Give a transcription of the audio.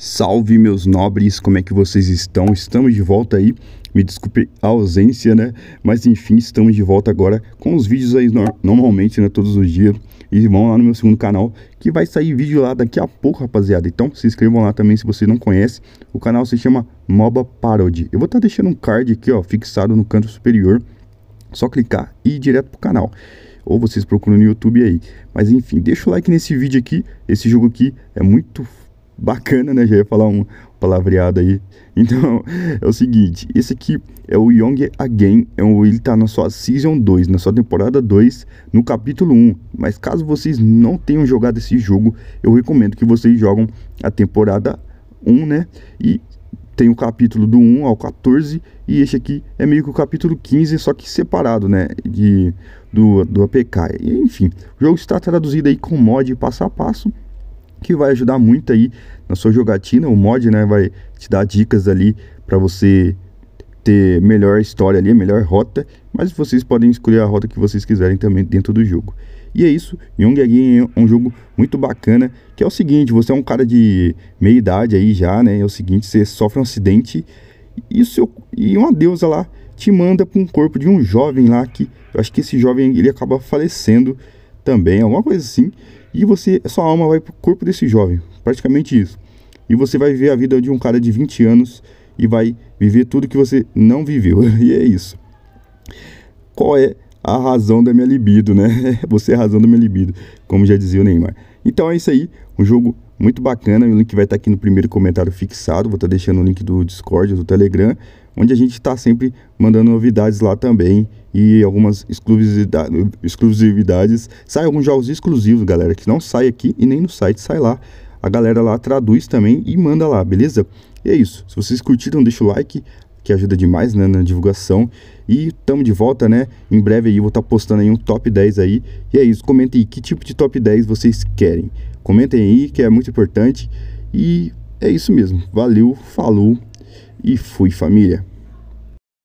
Salve meus nobres, como é que vocês estão? Estamos de volta aí. Me desculpe a ausência, né? Mas enfim, estamos de volta agora com os vídeos aí no normalmente, né? Todos os dias. E vão lá no meu segundo canal, que vai sair vídeo lá daqui a pouco, rapaziada. Então se inscrevam lá também se você não conhece. O canal se chama Moba Parody. Eu vou estar tá deixando um card aqui, ó, fixado no canto superior. Só clicar e ir direto pro canal ou vocês procuram no YouTube aí. Mas enfim, deixa o like nesse vídeo aqui. Esse jogo aqui é muito bacana, né? Já ia falar um palavreado aí. Então, é o seguinte, esse aqui é o Young Again, é um ele tá na sua Season 2, na sua temporada 2, no capítulo 1. Mas caso vocês não tenham jogado esse jogo, eu recomendo que vocês jogam a temporada 1, né? E tem o capítulo do 1 ao 14 e esse aqui é meio que o capítulo 15, só que separado, né, de do do APK. E, enfim, o jogo está traduzido aí com mod passo a passo que vai ajudar muito aí na sua jogatina. O mod, né, vai te dar dicas ali para você ter melhor história ali, melhor rota, mas vocês podem escolher a rota que vocês quiserem também dentro do jogo. E é isso, Young Again é um jogo muito bacana, que é o seguinte, você é um cara de meia idade aí já, né, é o seguinte, você sofre um acidente e, seu, e uma deusa lá te manda para um corpo de um jovem lá que, eu acho que esse jovem ele acaba falecendo também, alguma coisa assim, e você, sua alma vai pro corpo desse jovem, praticamente isso. E você vai viver a vida de um cara de 20 anos e vai viver tudo que você não viveu. E é isso. Qual é a razão da minha libido, né? Você é a razão da minha libido, como já dizia o Neymar. Então é isso aí, um jogo muito bacana, o link vai estar aqui no primeiro comentário fixado, vou estar deixando o link do Discord, do Telegram, onde a gente está sempre mandando novidades lá também e algumas exclusividades. Sai alguns jogos exclusivos, galera, que não sai aqui e nem no site, sai lá. A galera lá traduz também e manda lá, beleza? E é isso. Se vocês curtiram, deixa o like, que ajuda demais né, na divulgação. E tamo de volta, né? Em breve aí vou estar tá postando aí um top 10 aí. E é isso, comentem aí que tipo de top 10 vocês querem. Comentem aí que é muito importante. E é isso mesmo. Valeu, falou e fui família.